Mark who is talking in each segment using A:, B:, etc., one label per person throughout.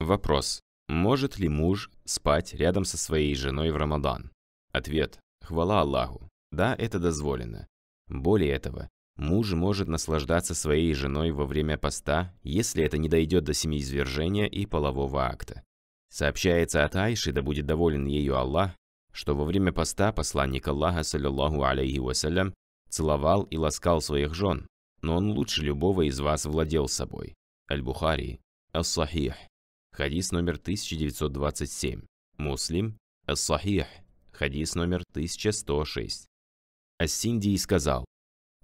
A: Вопрос. Может ли муж спать рядом со своей женой в Рамадан? Ответ. Хвала Аллаху. Да, это дозволено. Более этого, муж может наслаждаться своей женой во время поста, если это не дойдет до семиизвержения и полового акта. Сообщается от Айши, да будет доволен ею Аллах, что во время поста посланник Аллаха, саллиллаху алейхи вассалям, целовал и ласкал своих жен, но он лучше любого из вас владел собой. Аль-Бухари, Ас-Сахих, хадис номер 1927, Муслим, Ас-Сахих, хадис номер 1106. Ас-Синдий сказал,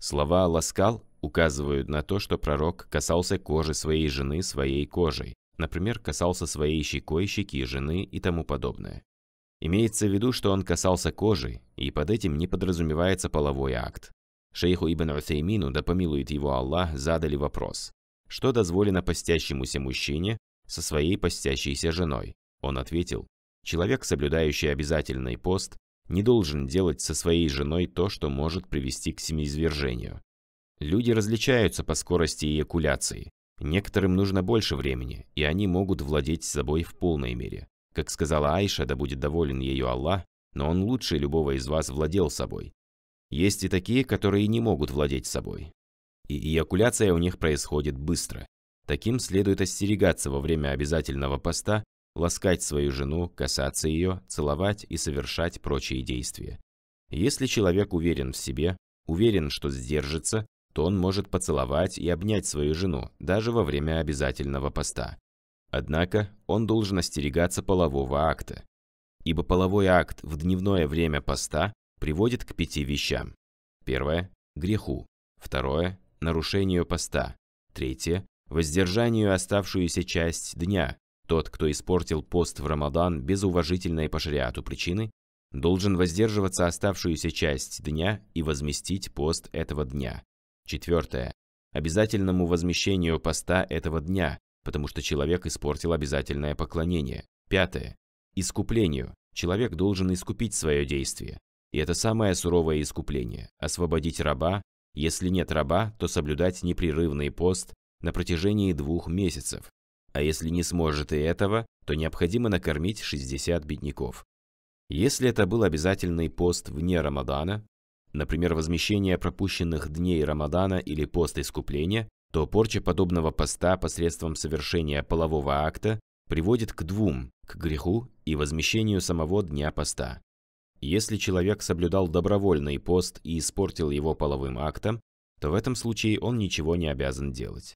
A: слова «ласкал» указывают на то, что пророк касался кожи своей жены своей кожей, например, касался своей щекой щеки жены и тому подобное. Имеется в виду, что он касался кожи, и под этим не подразумевается половой акт. Шейху Ибн Усеймину, да помилует его Аллах, задали вопрос, что дозволено постящемуся мужчине, со своей постящейся женой. Он ответил, человек, соблюдающий обязательный пост, не должен делать со своей женой то, что может привести к семиизвержению. Люди различаются по скорости эякуляции. Некоторым нужно больше времени, и они могут владеть собой в полной мере. Как сказала Айша, да будет доволен ее Аллах, но он лучше любого из вас владел собой. Есть и такие, которые не могут владеть собой. И эякуляция у них происходит быстро. Таким следует остерегаться во время обязательного поста, ласкать свою жену, касаться ее, целовать и совершать прочие действия. Если человек уверен в себе, уверен, что сдержится, то он может поцеловать и обнять свою жену, даже во время обязательного поста. Однако он должен остерегаться полового акта, ибо половой акт в дневное время поста приводит к пяти вещам. Первое – греху. Второе – нарушению поста. Третье Воздержанию оставшуюся часть дня тот, кто испортил пост в Рамадан без уважительной по шариату причины, должен воздерживаться оставшуюся часть дня и возместить пост этого дня. Четвертое. Обязательному возмещению поста этого дня, потому что человек испортил обязательное поклонение. Пятое. Искуплению. Человек должен искупить свое действие. И это самое суровое искупление – освободить раба, если нет раба, то соблюдать непрерывный пост на протяжении двух месяцев. А если не сможет и этого, то необходимо накормить 60 бедняков. Если это был обязательный пост вне Рамадана, например, возмещение пропущенных дней Рамадана или пост искупления, то порча подобного поста посредством совершения полового акта приводит к двум – к греху и возмещению самого дня поста. Если человек соблюдал добровольный пост и испортил его половым актом, то в этом случае он ничего не обязан делать.